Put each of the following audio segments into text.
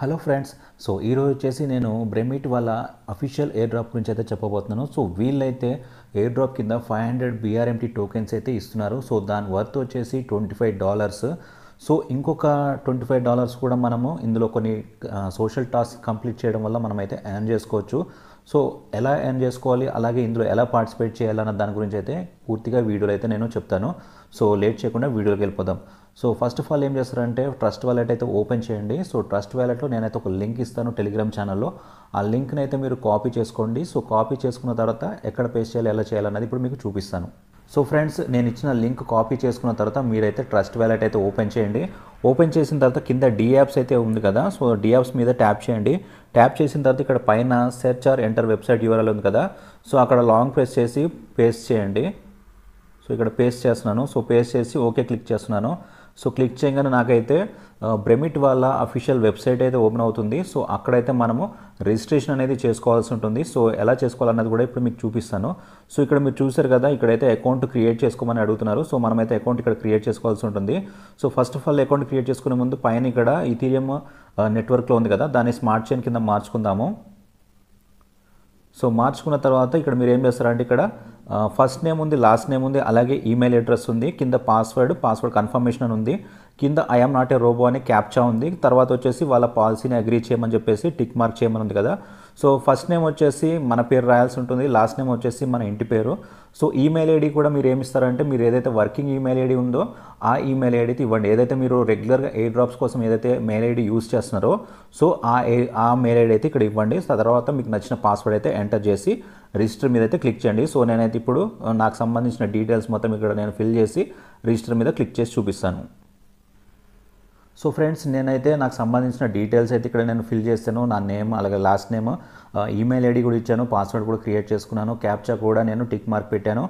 hello friends so ఈరోజు వచ్చేసి నేను బ్రెమిట్ వాళ్ళ అఫీషియల్ ఎయిర్ డ్రాప్ గురించి అయితే చెప్పబోతున్నాను సో వీళ్ళైతే ఎయిర్ డ్రాప్ కింద ఫైవ్ హండ్రెడ్ బీఆర్ఎంటీ టోకెన్స్ అయితే ఇస్తున్నారు సో దాని వర్త్ వచ్చేసి ట్వంటీ ఫైవ్ డాలర్స్ సో ఇంకొక ట్వంటీ ఫైవ్ డాలర్స్ కూడా మనము ఇందులో కొన్ని సోషల్ టాస్క్ కంప్లీట్ చేయడం వల్ల మనమైతే ఎర్న్ చేసుకోవచ్చు సో ఎలా ఎర్న్ చేసుకోవాలి అలాగే ఇందులో ఎలా పార్టిసిపేట్ చేయాలన్న దాని గురించి అయితే పూర్తిగా వీడియోలు అయితే నేను చెప్తాను సో లేట్ చేయకుండా వీడియోకి వెళ్ళిపోదాం సో ఫస్ట్ ఆఫ్ ఆల్ ఏం చేస్తారంటే ట్రస్ట్ వ్యాలెట్ అయితే ఓపెన్ చేయండి సో ట్రస్ట్ వాలెట్లో నేనైతే ఒక లింక్ ఇస్తాను టెలిగ్రామ్ ఛానల్లో ఆ లింక్ని అయితే మీరు కాపీ చేసుకోండి సో కాపీ చేసుకున్న తర్వాత ఎక్కడ పేస్ట్ చేయాలి ఎలా చేయాలన్నది ఇప్పుడు మీకు చూపిస్తాను సో ఫ్రెండ్స్ నేను ఇచ్చిన లింక్ కాపీ చేసుకున్న తర్వాత మీరైతే ట్రస్ట్ వ్యాలెట్ అయితే ఓపెన్ చేయండి ఓపెన్ చేసిన తర్వాత కింద డీ యాప్స్ అయితే ఉంది కదా సో డీ యాప్స్ మీద ట్యాప్ చేయండి ట్యాప్ చేసిన తర్వాత ఇక్కడ పైన search or enter website URL ఉంది కదా సో అక్కడ లాంగ్ ప్రెస్ చేసి పేస్ట్ చేయండి సో ఇక్కడ పేస్ట్ చేస్తున్నాను సో పేస్ట్ చేసి ఓకే క్లిక్ చేస్తున్నాను సో క్లిక్ చేయగానే నాకైతే బ్రెమిట్ వాళ్ళ అఫీషియల్ వెబ్సైట్ అయితే ఓపెన్ అవుతుంది సో అక్కడైతే మనము రిజిస్ట్రేషన్ అనేది చేసుకోవాల్సి ఉంటుంది సో ఎలా చేసుకోవాలన్నది కూడా ఇప్పుడు మీకు చూపిస్తాను సో ఇక్కడ మీరు చూసారు కదా ఇక్కడైతే అకౌంట్ క్రియేట్ చేసుకోమని అడుగుతున్నారు సో మనమైతే అకౌంట్ ఇక్కడ క్రియేట్ చేసుకోవాల్సి ఉంటుంది so first of all account create చేసుకునే ముందు పైన ఇక్కడ ఇథీరియం నెట్వర్క్లో ఉంది కదా దాన్ని స్మార్ట్ చైన్ కింద మార్చుకుందాము సో మార్చుకున్న తర్వాత ఇక్కడ మీరు ఏం చేస్తారంటే ఇక్కడ ఫస్ట్ నేమ్ ఉంది లాస్ట్ నేమ్ ఉంది అలాగే ఈమెయిల్ అడ్రస్ ఉంది కింద పాస్వర్డ్ పాస్వర్డ్ కన్ఫర్మేషన్ అని ఉంది కింద ఐఎమ్ నాట్ ఏ రోబో అని క్యాప్చా ఉంది తర్వాత వచ్చేసి వాళ్ళ పాలసీని అగ్రీ చేయమని చెప్పేసి టిక్ మార్క్ చేయమని ఉంది కదా సో ఫస్ట్ నేమ్ వచ్చేసి మన పేరు రాయాల్సి ఉంటుంది లాస్ట్ నేమ్ వచ్చేసి మన ఇంటి పేరు సో ఈమెయిల్ ఐడి కూడా మీరు ఏమి ఇస్తారంటే మీరు ఏదైతే వర్కింగ్ ఈమెయిల్ ఐడి ఉందో ఆ ఈమెయిల్ ఐడితో ఇవ్వండి ఏదైతే మీరు రెగ్యులర్గా ఎయిర్ డ్రాప్స్ కోసం ఏదైతే మెయిల్ ఐడి యూస్ చేస్తున్నారో సో ఆ ఆ మెయిల్ ఐడి అయితే ఇక్కడ ఇవ్వండి తర్వాత మీకు నచ్చిన పాస్వర్డ్ అయితే ఎంటర్ చేసి రిజిస్టర్ మీద అయితే క్లిక్ చేయండి సో నేనైతే ఇప్పుడు నాకు సంబంధించిన డీటెయిల్స్ మొత్తం ఇక్కడ నేను ఫిల్ చేసి రిజిస్టర్ మీద క్లిక్ చేసి చూపిస్తాను సో ఫ్రెండ్స్ నేనైతే నాకు సంబంధించిన డీటెయిల్స్ అయితే ఇక్కడ నేను ఫిల్ చేస్తాను నా నేమ్ అలాగే లాస్ట్ నేమ్ ఈమెయిల్ ఐడి కూడా ఇచ్చాను పాస్వర్డ్ కూడా క్రియేట్ చేసుకున్నాను క్యాప్చా కూడా నేను టిక్ మార్క్ పెట్టాను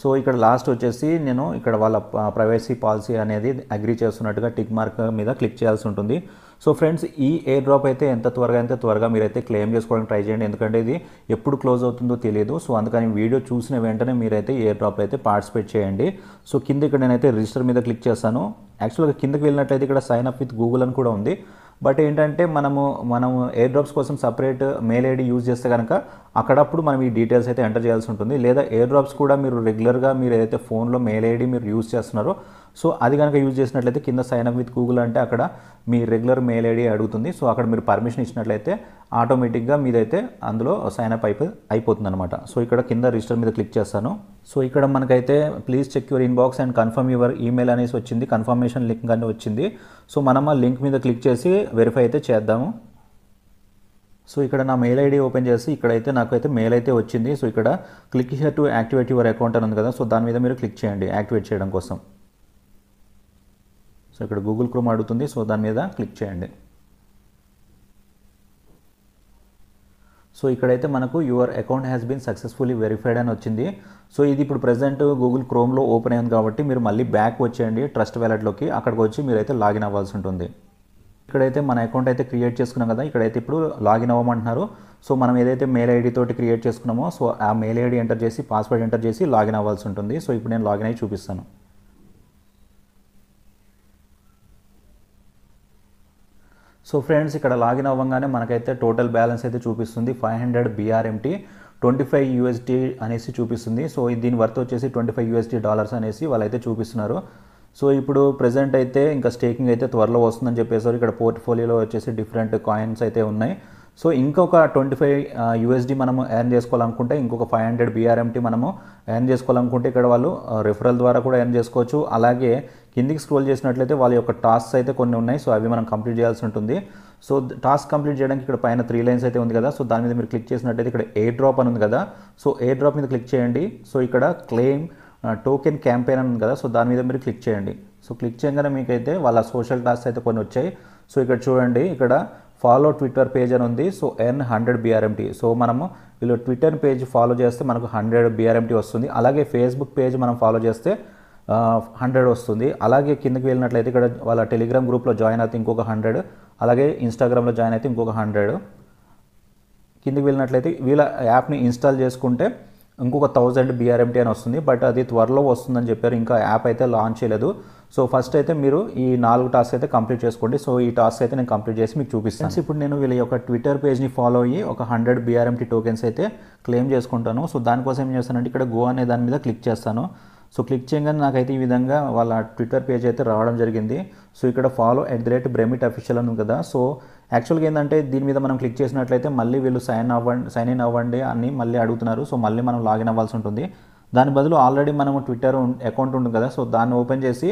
సో ఇక్కడ లాస్ట్ వచ్చేసి నేను ఇక్కడ వాళ్ళ ప్రైవసీ పాలసీ అనేది అగ్రి చేస్తున్నట్టుగా టిక్ మార్క్ మీద క్లిక్ చేయాల్సి ఉంటుంది సో ఫ్రెండ్స్ ఈ ఎయిర్ డ్రాప్ అయితే ఎంత త్వరగా ఎంత త్వరగా మీరైతే క్లెయిమ్ చేసుకోవడానికి ట్రై చేయండి ఎందుకంటే ఇది ఎప్పుడు క్లోజ్ అవుతుందో తెలియదు సో అందుకని వీడియో చూసిన వెంటనే మీరైతే ఎయిర్ డ్రాప్ అయితే పార్టిసిపేట్ చేయండి సో కింద ఇక్కడ నేనైతే రిజిస్టర్ మీద క్లిక్ చేస్తాను యాక్చువల్గా కిందకి వెళ్ళినట్లయితే ఇక్కడ సైన్ అప్ విత్ గూగుల్ అని కూడా ఉంది బట్ ఏంటంటే మనము మనము ఎయిర్ డ్రాప్స్ కోసం సపరేట్ మెయిల్ ఐడి యూజ్ చేస్తే కనుక అక్కడప్పుడు మనం ఈ డీటెయిల్స్ అయితే ఎంటర్ చేయాల్సి ఉంటుంది లేదా ఎయిర్ డ్రాప్స్ కూడా మీరు రెగ్యులర్గా మీరు ఏదైతే ఫోన్లో మెయిల్ ఐడి మీరు యూజ్ చేస్తున్నారో సో అది కనుక యూజ్ చేసినట్లయితే కింద సైన్ అప్ విత్ గూగుల్ అంటే అక్కడ మీ రెగ్యులర్ మెయిల్ ఐడి అడుగుతుంది సో అక్కడ మీరు పర్మిషన్ ఇచ్చినట్లయితే ఆటోమేటిక్గా మీదైతే అందులో సైన్ అప్ అయిపో అయిపోతుంది అనమాట సో ఇక్కడ కింద రిజిస్టర్ మీద క్లిక్ చేస్తాను సో ఇక్కడ మనకైతే please check your inbox and confirm your email అనేసి వచ్చింది కన్ఫర్మేషన్ లింక్ అని వచ్చింది సో మనం ఆ లింక్ మీద క్లిక్ చేసి వెరిఫై అయితే చేద్దాము సో ఇక్కడ నా మెయిల్ ఐడి ఓపెన్ చేసి ఇక్కడైతే నాకైతే మెయిల్ అయితే వచ్చింది సో ఇక్కడ click here to activate your account అని ఉంది కదా సో దాని మీద మీరు క్లిక్ చేయండి యాక్టివేట్ చేయడం కోసం సో ఇక్కడ గూగుల్ క్రోమ్ అడుగుతుంది సో దాని మీద క్లిక్ చేయండి సో ఇక్కడైతే మనకు your account has been successfully verified అని వచ్చింది సో ఇది ఇప్పుడు ప్రజెంట్ గూగుల్ క్రోమ్లో ఓపెన్ అయింది కాబట్టి మీరు మళ్ళీ బ్యాక్ వచ్చేయండి ట్రస్ట్ వ్యాలెట్లోకి అక్కడికి వచ్చి మీరైతే లాగిన్ అవ్వాల్సి ఉంటుంది ఇక్కడైతే మన అకౌంట్ అయితే క్రియేట్ చేసుకున్నాం కదా ఇక్కడైతే ఇప్పుడు లాగిన్ అవ్వమంటున్నారు సో మనం ఏదైతే మెయిల్ ఐడి తోటి క్రియేట్ చేసుకున్నామో సో ఆ మెయిల్ ఐడి ఎంటర్ చేసి పాస్వర్డ్ ఎంటర్ చేసి లాగిన్ అవ్వాల్సి ఉంటుంది సో ఇప్పుడు నేను లాగిన్ అయ్యి చూపిస్తాను సో ఫ్రెండ్స్ ఇక్కడ లాగిన్ అవ్వగానే మనకైతే టోటల్ బ్యాలెన్స్ అయితే చూపిస్తుంది five hundred BRMT twenty five UST అనేసి చూపిస్తుంది సో దీని వర్త్ వచ్చేసి ట్వంటీ ఫైవ్ యూఎస్టీ డాలర్స్ అనేసి వాళ్ళైతే చూపిస్తున్నారు సో ఇప్పుడు ప్రజెంట్ అయితే ఇంకా స్టేకింగ్ అయితే త్వరలో వస్తుందని చెప్పేసారు ఇక్కడ పోర్ట్ఫోలియోలో వచ్చేసి డిఫరెంట్ కాయిన్స్ అయితే ఉన్నాయి సో ఇంకొక ట్వంటీ ఫైవ్ యూఎస్డి మనము ఎర్న్ చేసుకోవాలనుకుంటే ఇంకొక ఫైవ్ హండ్రెడ్ బీఆర్ఎంటీ మనము ఎర్న్ చేసుకోవాలనుకుంటే ఇక్కడ వాళ్ళు రిఫరల్ ద్వారా కూడా ఎర్న్ చేసుకోవచ్చు అలాగే కిందికి స్క్రోల్ చేసినట్లయితే వాళ్ళ యొక్క టాస్క్స్ అయితే కొన్ని ఉన్నాయి సో అవి మనం కంప్లీట్ చేయాల్సి ఉంటుంది సో టాస్క్ కంప్లీట్ చేయడానికి ఇక్కడ పైన త్రీ లైన్స్ అయితే ఉంది కదా సో దాని మీద మీరు క్లిక్ చేసినట్లయితే ఇక్కడ ఎయిర్ డ్రాప్ అని ఉంది కదా సో ఎయిర్ డ్రాప్ మీద క్లిక్ చేయండి సో ఇక్కడ క్లెయిమ్ టోకెన్ క్యాంపెయిన్ అని ఉంది కదా సో దాని మీద మీరు క్లిక్ చేయండి సో క్లిక్ చేయగానే మీకైతే వాళ్ళ సోషల్ టాస్క్ అయితే కొన్ని వచ్చాయి సో ఇక్కడ చూడండి ఇక్కడ ఫాలో ట్విట్టర్ పేజ్ అని ఉంది so N hundred BRMT so మనము వీళ్ళు ట్విట్టర్ పేజ్ ఫాలో చేస్తే మనకు హండ్రెడ్ బీఆర్ఎంటీ వస్తుంది అలాగే ఫేస్బుక్ పేజ్ మనం ఫాలో చేస్తే హండ్రెడ్ వస్తుంది అలాగే కిందకి వెళ్ళినట్లయితే ఇక్కడ వాళ్ళ టెలిగ్రామ్ గ్రూప్లో జాయిన్ అయితే ఇంకొక హండ్రెడ్ అలాగే ఇన్స్టాగ్రామ్లో జాయిన్ అయితే ఇంకొక హండ్రెడ్ కిందకి వెళ్ళినట్లయితే వీళ్ళ యాప్ని ఇన్స్టాల్ చేసుకుంటే ఇంకొక థౌజండ్ బిఆర్ఎంటీ అని వస్తుంది బట్ అది త్వరలో వస్తుందని చెప్పారు ఇంకా యాప్ అయితే లాంచ్ చేయలేదు సో ఫస్ట్ అయితే మీరు ఈ నాలుగు టాస్క్ అయితే కంప్లీట్ చేసుకోండి సో ఈ టాస్క్ అయితే నేను కంప్లీట్ చేసి మీకు చూపిస్తాను ఇప్పుడు నేను వీళ్ళ యొక్క ట్విట్టర్ పేజ్ని ఫాలో అయ్యి ఒక హండ్రెడ్ బీఆర్ఎంటీ టోకెన్స్ అయితే క్లెయిమ్ చేసుకుంటాను సో దానికోసం ఏం చేస్తానంటే ఇక్కడ గో అనే దాని మీద క్లిక్ చేస్తాను సో క్లిక్ చేయగానే నాకైతే ఈ విధంగా వాళ్ళ ట్విట్టర్ పేజ్ అయితే రావడం జరిగింది సో ఇక్కడ follow at the rate Bremit official అని కదా సో యాక్చువల్గా ఏంటంటే దీని మీద మనం క్లిక్ చేసినట్లయితే మళ్ళీ వీళ్ళు సైన్ అవ్వండి సైన్ ఇన్ అవ్వండి అని మళ్ళీ అడుగుతున్నారు సో మళ్ళీ మనం లాగిన్ అవ్వాల్సి ఉంటుంది దాని బదులు ఆల్రెడీ మనం ట్విట్టర్ అకౌంట్ ఉంటుంది కదా సో దాన్ని ఓపెన్ చేసి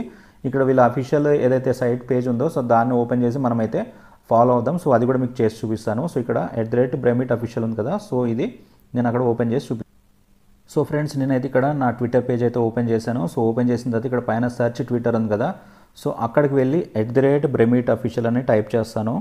ఇక్కడ వీళ్ళ అఫీషియల్ ఏదైతే సైట్ పేజ్ ఉందో సో దాన్ని ఓపెన్ చేసి మనమైతే ఫాలో అవుదాం సో అది కూడా మీకు చేసి చూపిస్తాను సో ఇక్కడ at the rate Bremit official ఉంది కదా సో ఇది నేను అక్కడ ఓపెన్ చేసి చూపి సో ఫ్రెండ్స్ నేనైతే ఇక్కడ నా ట్విట్టర్ పేజ్ అయితే ఓపెన్ చేశాను సో ఓపెన్ చేసిన తర్వాత ఇక్కడ పైన సర్చ్ ట్విట్టర్ ఉంది కదా సో అక్కడికి వెళ్ళి at the rate Bremit official అని టైప్ చేస్తాను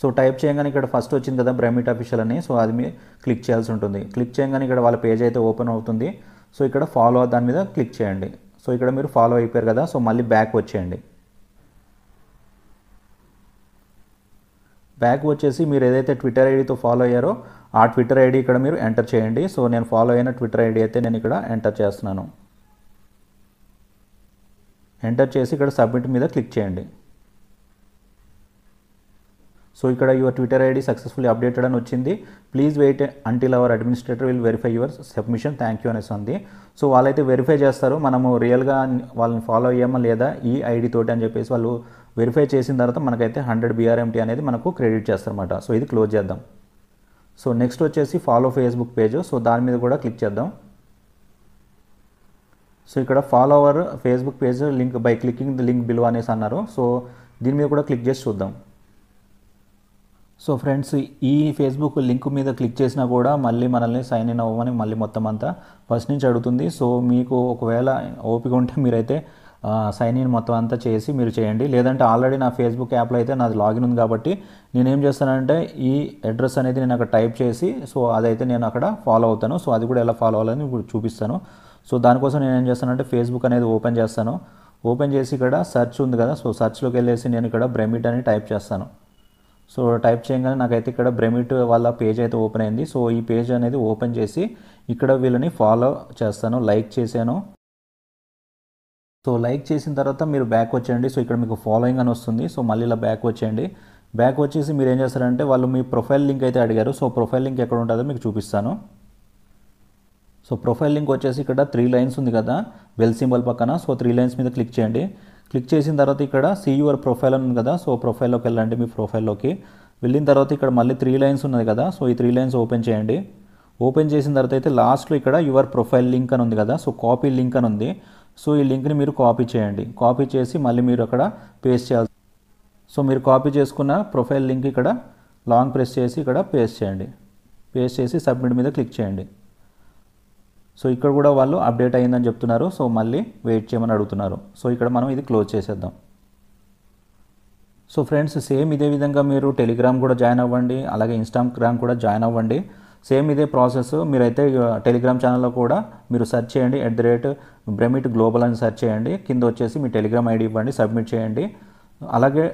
సో టైప్ చేయగానే ఇక్కడ ఫస్ట్ వచ్చింది కదా బ్రహ్మిట్ అఫీషియల్ అని సో అది మీరు క్లిక్ చేయాల్సి ఉంటుంది క్లిక్ చేయగానే ఇక్కడ వాళ్ళ పేజ్ అయితే ఓపెన్ అవుతుంది సో ఇక్కడ ఫాలో దాని మీద క్లిక్ చేయండి సో ఇక్కడ మీరు ఫాలో అయిపోయారు కదా సో మళ్ళీ బ్యాక్ వచ్చేయండి బ్యాక్ వచ్చేసి మీరు ఏదైతే ట్విట్టర్ ఐడితో ఫాలో అయ్యారో ఆ ట్విట్టర్ ఐడి ఇక్కడ మీరు ఎంటర్ చేయండి సో నేను ఫాలో అయిన ట్విట్టర్ ఐడి అయితే నేను ఇక్కడ ఎంటర్ చేస్తున్నాను ఎంటర్ చేసి ఇక్కడ సబ్మిట్ మీద క్లిక్ చేయండి సో ఇక్కడ your Twitter ID successfully updated అని వచ్చింది please wait until our administrator will verify your submission thank you అనేసి ఉంది సో వాళ్ళైతే వెరిఫై చేస్తారు మనము రియల్గా వాళ్ళని ఫాలో అయ్యామా లేదా ఈ ఐడి తోటి అని చెప్పేసి వాళ్ళు వెరిఫై చేసిన తర్వాత మనకైతే హండ్రెడ్ బీఆర్ఎంటీ అనేది మనకు క్రెడిట్ చేస్తారన్నమాట సో ఇది క్లోజ్ చేద్దాం సో నెక్స్ట్ వచ్చేసి ఫాలో ఫేస్బుక్ పేజ్ సో దాని మీద కూడా క్లిక్ చేద్దాం సో ఇక్కడ follower Facebook page link by clicking the link below అనేసి అన్నారు సో దీని మీద కూడా క్లిక్ చేసి చూద్దాం సో ఫ్రెండ్స్ ఈ ఫేస్బుక్ లింక్ మీద క్లిక్ చేసినా కూడా మళ్ళీ మనల్ని సైన్ ఇన్ అవ్వమని మళ్ళీ మొత్తం అంతా ఫస్ట్ నుంచి అడుగుతుంది సో మీకు ఒకవేళ ఓపిక ఉంటే మీరైతే సైన్ ఇన్ మొత్తం అంతా చేసి మీరు చేయండి లేదంటే ఆల్రెడీ నా ఫేస్బుక్ యాప్లో అయితే నాది లాగిన్ ఉంది కాబట్టి నేనేం చేస్తానంటే ఈ అడ్రస్ అనేది నేను అక్కడ టైప్ చేసి సో అదైతే నేను అక్కడ ఫాలో అవుతాను సో అది కూడా ఎలా ఫాలో అవ్వాలని ఇప్పుడు చూపిస్తాను సో దానికోసం నేను ఏం చేస్తానంటే ఫేస్బుక్ అనేది ఓపెన్ చేస్తాను ఓపెన్ చేసి ఇక్కడ సెర్చ్ ఉంది కదా సో సర్చ్లోకి వెళ్ళేసి నేను ఇక్కడ బ్రెమిట్ అని టైప్ చేస్తాను సో టైప్ చేయగానే నాకైతే ఇక్కడ బ్రెమిట్ వాళ్ళ పేజ్ అయితే ఓపెన్ అయింది సో ఈ పేజ్ అనేది ఓపెన్ చేసి ఇక్కడ వీళ్ళని ఫాలో చేస్తాను లైక్ చేశాను సో లైక్ చేసిన తర్వాత మీరు బ్యాక్ వచ్చేయండి సో ఇక్కడ మీకు ఫాలోయింగ్ అని వస్తుంది సో మళ్ళీ ఇలా బ్యాక్ వచ్చేయండి బ్యాక్ వచ్చేసి మీరు ఏం చేస్తారంటే వాళ్ళు మీ ప్రొఫైల్ లింక్ అయితే అడిగారు సో ప్రొఫైల్ లింక్ ఎక్కడ ఉంటుందో మీకు చూపిస్తాను సో ప్రొఫైల్ లింక్ వచ్చేసి ఇక్కడ త్రీ లైన్స్ ఉంది కదా వెల్ సింబల్ పక్కన సో త్రీ లైన్స్ మీద క్లిక్ చేయండి క్లిక్ చేసిన తర్వాత ఇక్కడ సీ యువర్ ప్రొఫైల్ ఉంది కదా సో ప్రొఫైల్లోకి వెళ్ళండి మీ ప్రొఫైల్లోకి వెళ్ళిన తర్వాత ఇక్కడ మళ్ళీ త్రీ లైన్స్ ఉన్నది కదా సో ఈ త్రీ లైన్స్ ఓపెన్ చేయండి ఓపెన్ చేసిన తర్వాత అయితే లాస్ట్లో ఇక్కడ యువర్ ప్రొఫైల్ లింక్ అని ఉంది కదా సో కాపీ లింక్ అని ఉంది సో ఈ లింక్ని మీరు కాపీ చేయండి కాపీ చేసి మళ్ళీ మీరు అక్కడ పేస్ట్ చేయాల్సి సో మీరు కాపీ చేసుకున్న ప్రొఫైల్ లింక్ ఇక్కడ లాంగ్ ప్రెస్ చేసి ఇక్కడ పేస్ట్ చేయండి పేస్ట్ చేసి సబ్మిట్ మీద క్లిక్ చేయండి సో ఇక్కడ కూడా వాళ్ళు అప్డేట్ అయిందని చెప్తున్నారు సో మళ్ళీ వెయిట్ చేయమని అడుగుతున్నారు సో ఇక్కడ మనం ఇది క్లోజ్ చేసేద్దాం సో ఫ్రెండ్స్ సేమ్ ఇదే విధంగా మీరు టెలిగ్రామ్ కూడా జాయిన్ అవ్వండి అలాగే ఇన్స్టాగ్రామ్ కూడా జాయిన్ అవ్వండి సేమ్ ఇదే ప్రాసెస్ మీరైతే టెలిగ్రామ్ ఛానల్లో కూడా మీరు సెర్చ్ చేయండి at the rate Bremit global అని సెర్చ్ చేయండి కింద వచ్చేసి మీ టెలిగ్రామ్ ఐడి ఇవ్వండి సబ్మిట్ చేయండి అలాగే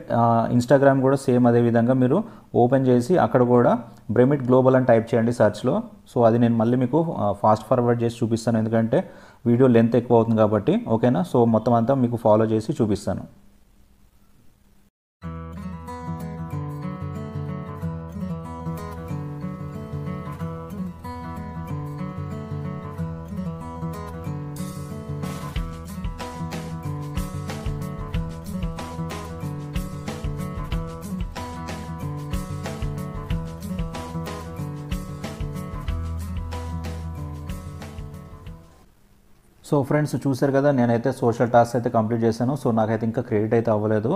ఇన్స్టాగ్రామ్ కూడా సేమ్ అదే విధంగా మీరు ఓపెన్ చేసి అక్కడ కూడా బ్రెమిట్ గ్లోబల్ అని టైప్ చేయండి సర్చ్లో సో అది నేను మళ్ళీ మీకు ఫాస్ట్ ఫార్వర్డ్ చేసి చూపిస్తాను ఎందుకంటే వీడియో లెంత్ ఎక్కువ అవుతుంది కాబట్టి ఓకేనా సో మొత్తం అంతా మీకు ఫాలో చేసి చూపిస్తాను సో ఫ్రెండ్స్ చూశారు కదా నేనైతే సోషల్ టాస్క్ అయితే కంప్లీట్ చేశాను సో నాకైతే ఇంకా క్రెడిట్ అయితే అవ్వలేదు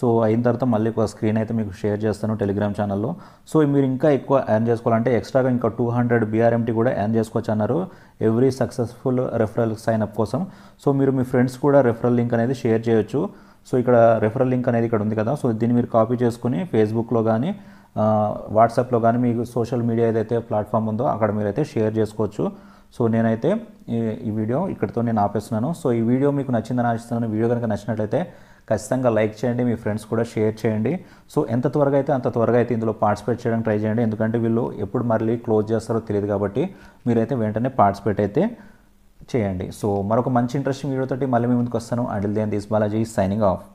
సో అయిన తర్వాత మళ్ళీ ఒక స్క్రీన్ అయితే మీకు షేర్ చేస్తాను టెలిగ్రామ్ ఛానల్లో సో మీరు ఇంకా ఎక్కువ ఎర్న్ చేసుకోవాలంటే ఎక్స్ట్రాగా ఇంకా టూ హండ్రెడ్ బీఆర్ఎంటీ కూడా ఎర్న్ చేసుకోవచ్చు అన్నారు ఎవ్రీ సక్సెస్ఫుల్ రెఫరల్ సైన్అప్ కోసం సో మీరు మీ ఫ్రెండ్స్ కూడా రెఫరల్ లింక్ అనేది షేర్ చేయొచ్చు సో ఇక్కడ రెఫరల్ లింక్ అనేది ఇక్కడ ఉంది కదా సో దీన్ని మీరు కాపీ చేసుకుని ఫేస్బుక్లో కానీ వాట్సాప్లో కానీ మీకు సోషల్ మీడియా ఏదైతే ప్లాట్ఫామ్ ఉందో అక్కడ మీరైతే షేర్ చేసుకోవచ్చు సో నేనైతే ఈ వీడియో ఇక్కడితో నేను ఆపేస్తున్నాను సో ఈ వీడియో మీకు నచ్చిందని ఆశిస్తున్నాను వీడియో కనుక నచ్చినట్లయితే ఖచ్చితంగా లైక్ చేయండి మీ ఫ్రెండ్స్ కూడా షేర్ చేయండి సో ఎంత త్వరగా అయితే అంత త్వరగా అయితే ఇందులో పార్టిసిపేట్ చేయడానికి ట్రై చేయండి ఎందుకంటే వీళ్ళు ఎప్పుడు మళ్ళీ క్లోజ్ చేస్తారో తెలియదు కాబట్టి మీరైతే వెంటనే పార్టిసిపేట్ అయితే చేయండి సో మరొక మంచి ఇంట్రెస్టింగ్ వీడియోతో మళ్ళీ మీ ముందుకు వస్తాను and then this Balaji signing of